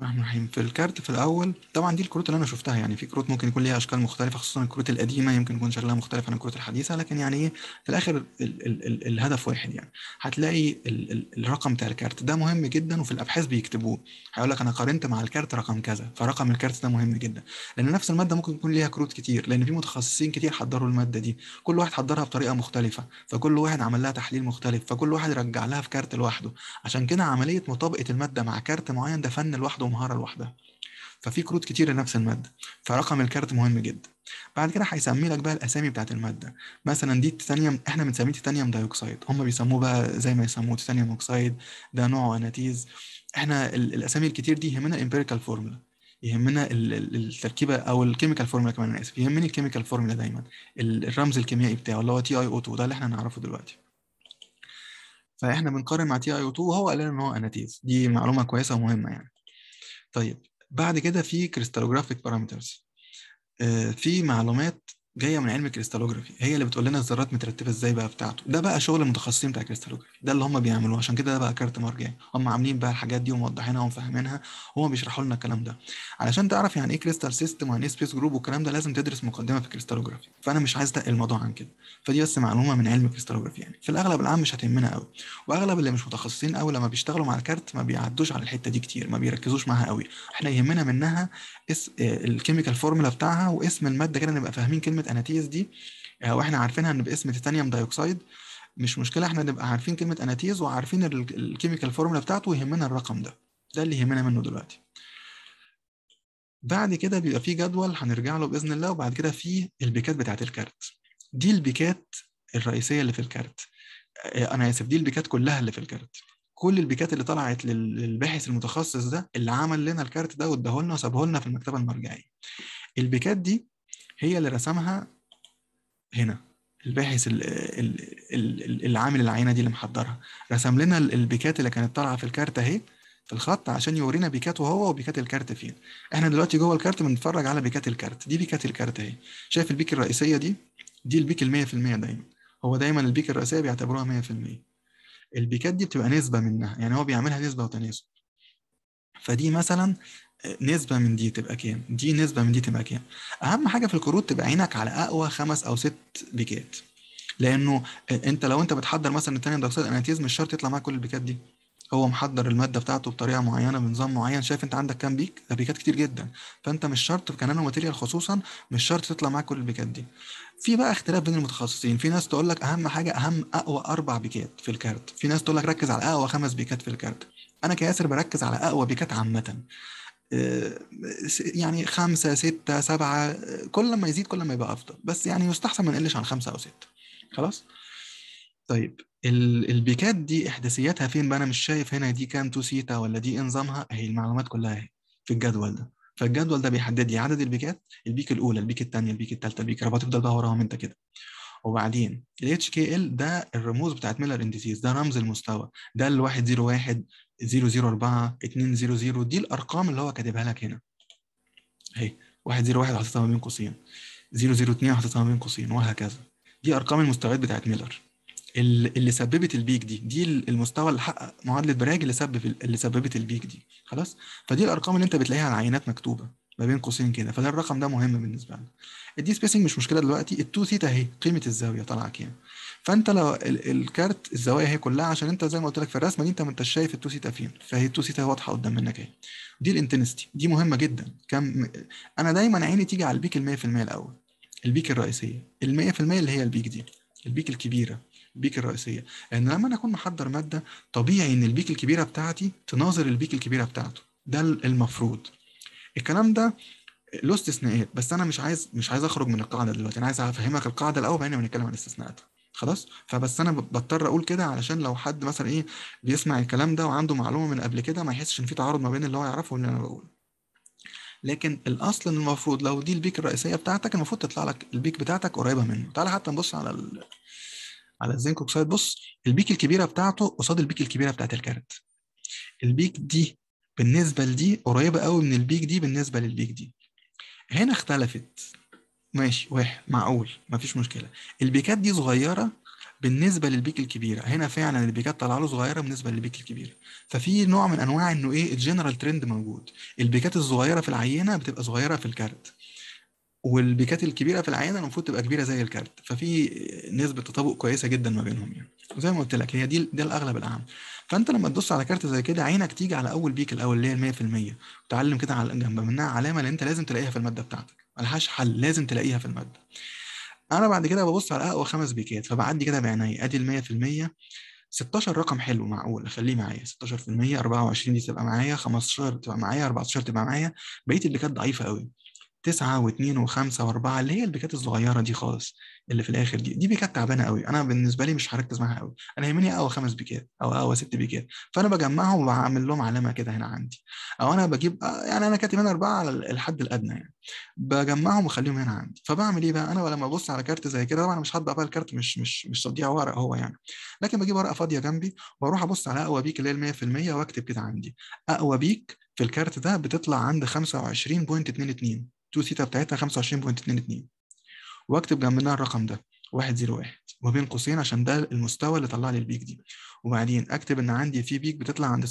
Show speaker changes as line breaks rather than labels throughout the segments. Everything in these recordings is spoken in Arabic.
الرحمن الرحيم في الكارت في الاول طبعا دي الكروت اللي انا شفتها يعني في كروت ممكن يكون ليها اشكال مختلفه خصوصا الكروت القديمه يمكن يكون شكلها مختلف عن الكروت الحديثه لكن يعني ايه في الاخر ال ال ال الهدف واحد يعني هتلاقي ال ال الرقم بتاع الكارت ده مهم جدا وفي الابحاث بيكتبوه هيقول لك انا قارنت مع الكارت رقم كذا فرقم الكارت ده مهم جدا لان نفس الماده ممكن يكون ليها كروت كتير لان في متخصصين كتير حضروا الماده دي كل واحد حضرها بطريقه مختلفه فكل واحد عمل لها تحليل مختلف فكل واحد رجع لها في كارت لوحده عشان كده عمليه مطابقه الماده مع كارت معين ده فن لوحده مهاره لوحدها ففي كروت كتير لنفس الماده فرقم الكارت مهم جدا بعد كده هيسمي لك بقى الاسامي بتاعت الماده مثلا دي التيتانيوم احنا بنسميه تيتانيوم دايوكسيد هم بيسموه بقى زي ما يسموه تيتانيوم اوكسيد ده نوعه اناتيز احنا الاسامي الكتير دي يهمنا امبيريكال فورمولا يهمنا التركيبه او الكيميكال فورمولا كمان انا اسف يهمني الكيميكال فورمولا دايما الرمز الكيميائي بتاعه اللي هو تي اي او 2 ده اللي احنا نعرفه دلوقتي فاحنا بنقارن مع تي اي او 2 وهو قال لنا ان هو اناتيز دي معلومه كويسه ومهمه يعني طيب بعد كده في كريستالوجرافيك آه، بارامترز في معلومات جايه من علم الكريستالوجرافي هي اللي بتقول لنا الذرات مترتبه ازاي بقى بتاعته ده بقى شغل المتخصصين بتاع الكريستالوجرافي ده اللي هم بيعملوه عشان كده ده بقى كارت مرجعي هم عاملين بقى الحاجات دي وموضحينها ومفهمينها وهم بيشرحوا لنا الكلام ده علشان تعرف يعني ايه كريستال سيستم ويعني ايه سبيس جروب والكلام ده لازم تدرس مقدمه في الكريستالوجرافي فانا مش عايز ادق الموضوع عن كده فدي بس معلومه من علم الكريستالوجرافي يعني في الاغلب العام مش هتهمنا قوي واغلب اللي مش متخصصين قوي لما بيشتغلوا مع الكارت ما بيعدوش على الحته دي كتير ما بيركزوش معاها قوي احنا يهمنا منها اسم الكيميكال فورمولا بتاعها واسم الماده كده نبقى فاهمين كلمه كلمه اناتيز دي آه، واحنا عارفينها ان باسم تيتانيوم دايوكسيد مش مشكله احنا نبقى عارفين كلمه اناتيز وعارفين الكيميكال فورمولا بتاعته ويهمنا الرقم ده ده اللي يهمنا منه دلوقتي بعد كده بيبقى في جدول هنرجع له باذن الله وبعد كده في البيكات بتاعت الكارت دي البيكات الرئيسيه اللي في الكارت آه، انا اسف دي البيكات كلها اللي في الكارت كل البيكات اللي طلعت للباحث المتخصص ده اللي عمل لنا الكارت ده واداه لنا وسابه لنا في المكتبه المرجعيه البيكات دي هي اللي رسمها هنا الباحث العامل العينه دي اللي محضرها رسم لنا البيكات اللي كانت طالعه في الكارت اهي في الخط عشان يورينا بيكاته هو وبيكات الكارت فين احنا دلوقتي جوه الكارت بنتفرج على بيكات الكارت دي بيكات الكارت اهي شايف البيك الرئيسيه دي دي البيك ال 100% دايما هو دايما البيك الرئيسيه بيعتبروها 100% البيكات دي بتبقى نسبه منها يعني هو بيعملها نسبه وتناسب فدي مثلا نسبة من دي تبقى كام دي نسبة من دي تبقى كام أهم حاجة في الكروت تبقى عينك على أقوى خمس أو ست بيكات لأنه آه، أنت لو أنت بتحضر مثلا التاني دكسيد أناتيز مش شرط يطلع معاك كل البيكات دي هو محضر الماده بتاعته بطريقه معينه بنظام معين شايف انت عندك كام بيك ده بيكات كتير جدا فانت مش شرط في كنانو ماتيريال خصوصا مش شرط تطلع معاك كل البيكات دي في بقى اختلاف بين المتخصصين في ناس تقول لك اهم حاجه اهم اقوى اربع بيكات في الكارت في ناس تقول لك ركز على اقوى خمس بيكات في الكارت انا كياسر بركز على اقوى بيكات عامه آه، يعني خمسة ستة سبعة كل ما يزيد كل ما يبقى أفضل بس يعني يستحسن ما نقلش عن خمسة أو ستة خلاص طيب البيكات دي إحداثياتها فين بقى أنا مش شايف هنا دي كام تو سيتا ولا دي إنظامها نظامها أهي المعلومات كلها أهي في الجدول ده فالجدول ده بيحدد لي عدد البيكات البيك الأولى البيك الثانية البيك الثالثة البيك الرابعة تفضل بقى وراهم أنت كده وبعدين ال HKL ده الرموز بتاعت ميلر انديسيز ده رمز المستوى ده ال 101 004 200 دي الارقام اللي هو كاتبها لك هنا اهي 101 حاططها ما بين قوسين 002 حاططها ما بين قوسين وهكذا دي ارقام المستويات بتاعت ميلر اللي سببت البيك دي دي المستوى اللي حقق معادله براج اللي سبب اللي سببت البيك دي خلاص فدي الارقام اللي انت بتلاقيها على العينات مكتوبه ما بين قوسين كده فده الرقم ده مهم بالنسبه لنا الدي سبيسنج مش مشكله دلوقتي التو ثيتا اهي قيمه الزاويه طالعه كام فانت لو الكارت الزوايا هي كلها عشان انت زي ما قلت لك في الرسمه دي انت ما انتش شايف التو ثيتا فين فهي التو ثيتا واضحه قدام منك اهي دي الانتنستي دي مهمه جدا كم انا دايما عيني تيجي على البيك ال 100% الاول البيك الرئيسيه ال 100% اللي هي البيك دي البيك الكبيره البيك الرئيسيه لان لما انا اكون محضر ماده طبيعي ان البيك الكبيره بتاعتي تناظر البيك الكبيره بتاعته ده المفروض الكلام ده له استثناءات بس انا مش عايز مش عايز اخرج من القاعده دلوقتي انا عايز افهمك القاعده الاول بعدين بنتكلم عن الاستثناءات خلاص فبس انا بضطر اقول كده علشان لو حد مثلا ايه بيسمع الكلام ده وعنده معلومه من قبل كده ما يحسش ان في تعارض ما بين اللي هو يعرفه واللي انا بقوله لكن الاصل ان المفروض لو دي البيك الرئيسيه بتاعتك المفروض تطلع لك البيك بتاعتك قريبه منه تعالى حتى نبص على ال... على الزنك اوكسيد بص البيك الكبيره بتاعته قصاد البيك الكبيره بتاعت الكارت البيك دي بالنسبه لدي قريبه قوي من البيك دي بالنسبه للبيك دي هنا اختلفت ماشي واحد معقول مفيش مشكله البيكات دي صغيره بالنسبه للبيك الكبيره هنا فعلا البيكات طالعه له صغيره بالنسبه للبيك الكبيره ففي نوع من انواع انه ايه الجنرال ترند موجود البيكات الصغيره في العينه بتبقى صغيره في الكارت والبيكات الكبيره في العينه المفروض تبقى كبيره زي الكارت ففي نسبه تطابق كويسه جدا ما بينهم يعني زي ما قلت لك هي دي ده الاغلب العام فانت لما تدوس على كارت زي كده عينك تيجي على اول بيك الاول اللي هي ال 100% وتعلم كده على جنب منها علامه اللي انت لازم تلاقيها في الماده بتاعتك ملهاش حل لازم تلاقيها في الماده انا بعد كده ببص على اقوى خمس بيكات فبعدي كده بعيني ادي ال 100% 16 رقم حلو معقول اخليه معايا 16% 24 دي تبقى معايا 15 تبقى معايا 14 تبقى معايا بقيه اللي كانت ضعيفه قوي تسعة واثنين وخمسة وأربعة اللي هي البيكات الصغيرة دي خالص اللي في الآخر دي دي بيكات تعبانة قوي أنا بالنسبة لي مش هركز معاها قوي أنا يهمني أقوى خمس بيكات أو أقوى ست بيكات فأنا بجمعهم وبعمل لهم علامة كده هنا عندي أو أنا بجيب آه، يعني أنا كاتب هنا أربعة على الحد الأدنى يعني بجمعهم وأخليهم هنا عندي فبعمل إيه بقى أنا لما ابص على كارت زي كده طبعا مش هطبع بقى الكارت مش مش مش تضييع ورق هو يعني لكن بجيب ورقة فاضية جنبي وأروح أبص على أقوى بيك اللي هي ال 100% وأكتب كده عندي أقوى بيك في الكارت ده بتطلع عند 25.22 2 ثيتا بتاعتها 25.22 واكتب جنبها الرقم ده 101 وبين بين قوسين عشان ده المستوى اللي طلع لي البيك دي وبعدين اكتب ان عندي في بيك بتطلع عند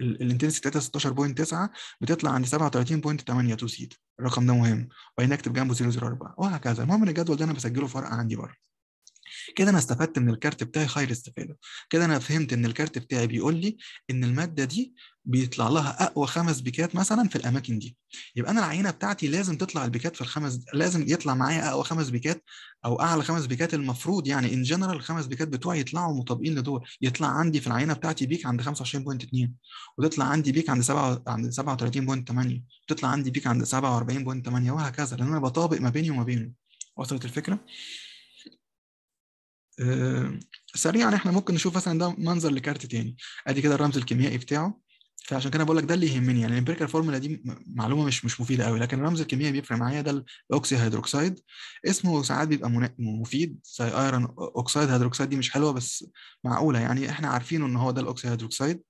الانتنسي الانتنسيتي بتاعتها 16.9 بتطلع عند 37.8 تو ثيتا الرقم ده مهم وبعدين اكتب جنبه 004 وهكذا المهم ان الجدول ده انا بسجله فرق عندي بره كده انا استفدت من الكارت بتاعي خير استفاده كده انا فهمت ان الكارت بتاعي بيقول لي ان الماده دي بيطلع لها اقوى خمس بيكات مثلا في الاماكن دي يبقى انا العينه بتاعتي لازم تطلع البيكات في الخمس لازم يطلع معايا اقوى خمس بيكات او اعلى خمس بيكات المفروض يعني ان جنرال الخمس بيكات بتوعي يطلعوا مطابقين لدول يطلع عندي في العينه بتاعتي بيك عند 25.2 وتطلع عندي بيك عند 7 عند 37.8 وتطلع عندي بيك عند 47.8 وهكذا لان انا بطابق ما بيني وما بينه وصلت الفكره آه، سريعا احنا ممكن نشوف مثلا ده منظر لكارت تاني ادي كده الرمز الكيميائي بتاعه فعشان كده بقول لك ده اللي يهمني يعني الامبيريكال فورمولا دي معلومه مش مش مفيده قوي لكن الرمز الكيميائي بيفرق معايا ده الاوكسي هيدروكسيد اسمه ساعات بيبقى مفيد زي ايرون اوكسيد هيدروكسيد دي مش حلوه بس معقوله يعني احنا عارفينه ان هو ده الاوكسي هيدروكسيد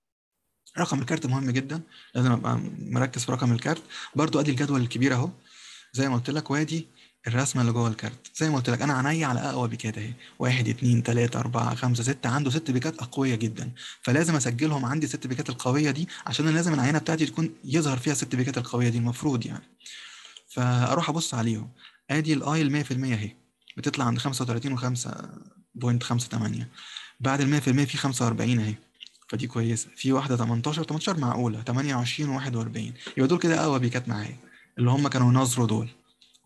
رقم الكارت مهم جدا لازم ابقى مركز في رقم الكارت برضو ادي الجدول الكبير اهو زي ما قلت لك وادي الرسمه اللي جوه الكارت زي ما قلت لك انا عيني على اقوى بيكات اهي 1 2 3 4 5 6 عنده ست بيكات اقويه جدا فلازم اسجلهم عندي الست بيكات القويه دي عشان انا لازم العينه بتاعتي تكون يظهر فيها الست بيكات القويه دي المفروض يعني فاروح ابص عليهم ادي الاي ال 100% اهي بتطلع عند 35 و5.58 بعد ال 100% في 45 اهي فدي كويسه في واحده 18 18 معقوله 28 و41 يبقى دول كده اقوى بيكات معايا اللي هم كانوا نظروا دول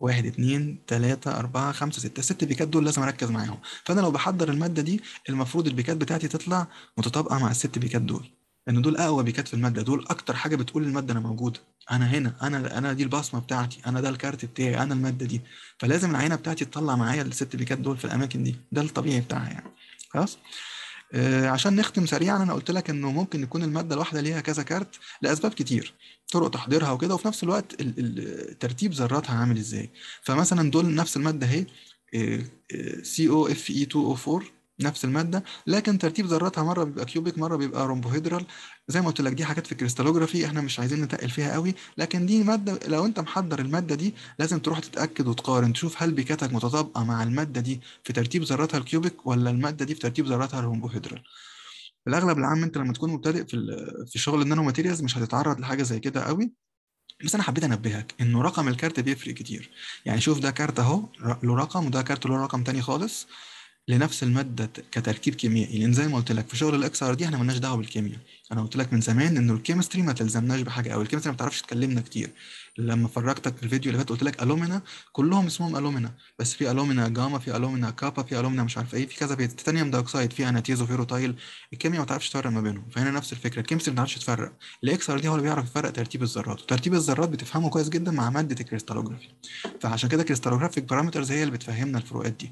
واحد اتنين تلاتة أربعة خمسة ستة الست بيكات دول لازم أركز معاهم فأنا لو بحضر المادة دي المفروض البيكات بتاعتي تطلع متطابقة مع الست بيكات دول لأن دول أقوى بيكات في المادة دول أكتر حاجة بتقول المادة أنا موجودة أنا هنا أنا أنا دي البصمة بتاعتي أنا ده الكارت بتاعي أنا المادة دي فلازم العينة بتاعتي تطلع معايا الست بيكات دول في الأماكن دي ده الطبيعي بتاعها يعني خلاص آه، عشان نختم سريعا انا قلت لك انه ممكن يكون الماده الواحده ليها كذا كارت لاسباب كتير طرق تحضيرها وكده وفي نفس الوقت ترتيب ذراتها عامل ازاي فمثلا دول نفس الماده اهي سي او اف اي 2 او 4 نفس الماده لكن ترتيب ذراتها مره بيبقى كيوبيك مره بيبقى رومبوهيدرال زي ما قلت لك دي حاجات في الكريستالوجرافي احنا مش عايزين نتقل فيها قوي لكن دي ماده لو انت محضر الماده دي لازم تروح تتاكد وتقارن تشوف هل بيكاتك متطابقه مع الماده دي في ترتيب ذراتها الكيوبيك ولا الماده دي في ترتيب ذراتها الرومبوهيدرال في الاغلب العام انت لما تكون مبتدئ في في شغل النانو ماتيريالز مش هتتعرض لحاجه زي كده قوي بس انا حبيت انبهك انه رقم الكارت بيفرق كتير يعني شوف ده كارت اهو له رقم وده كارت له رقم تاني خالص لنفس الماده كتركيب كيميائي لان زي ما قلت لك في شغل الاكس ار دي احنا مالناش دعوه بالكيمياء انا قلت لك من زمان انه الكيمستري ما تلزمناش بحاجه او الكيمستري ما بتعرفش تكلمنا كتير لما فرجتك في الفيديو اللي فات قلت لك الومينا كلهم اسمهم الومينا بس في الومينا جاما في الومينا كابا في الومينا مش عارف ايه في كذا في تيتانيوم دايوكسيد في اناتيز وفي روتايل الكيمياء ما تعرفش تفرق ما بينهم فهنا نفس الفكره الكيمستري ما تعرفش تفرق الاكس ار دي هو اللي بيعرف يفرق ترتيب الذرات وترتيب الذرات بتفهمه كويس جدا مع ماده الكريستالوجرافي فعشان كده كريستالوجرافيك بارامترز هي اللي بتفهمنا الفروقات دي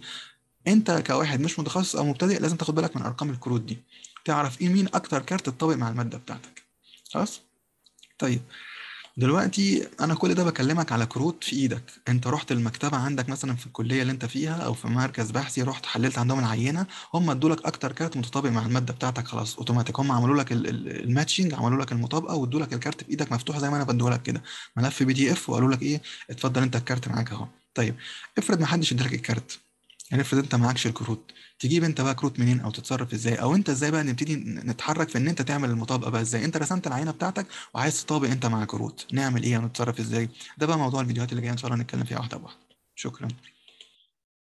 انت كواحد مش متخصص او مبتدئ لازم تاخد بالك من ارقام الكروت دي تعرف ايه مين اكتر كارت اتطابق مع الماده بتاعتك خلاص طيب دلوقتي انا كل ده بكلمك على كروت في ايدك انت رحت المكتبه عندك مثلا في الكليه اللي انت فيها او في مركز بحثي رحت حللت عندهم العينه هم ادوا لك اكتر كارت متطابق مع الماده بتاعتك خلاص اوتوماتيك هم عملوا لك الماتشنج عملوا لك المطابقه وادوا لك الكارت في ايدك مفتوح زي ما انا بديه لك كده ملف بي دي اف وقالوا لك ايه اتفضل انت الكارت معاك اهو طيب افرض ما حدش ادالك الكارت يعني افرض انت معكش الكروت تجيب انت بقى كروت منين او تتصرف ازاي او انت ازاي بقى نبتدي نتحرك في ان انت تعمل المطابقه بقى ازاي انت رسمت العينه بتاعتك وعايز تطابق انت مع كروت نعمل ايه ونتصرف ازاي ده بقى موضوع الفيديوهات اللي جايه ان شاء الله نتكلم فيها واحده بواحده شكرا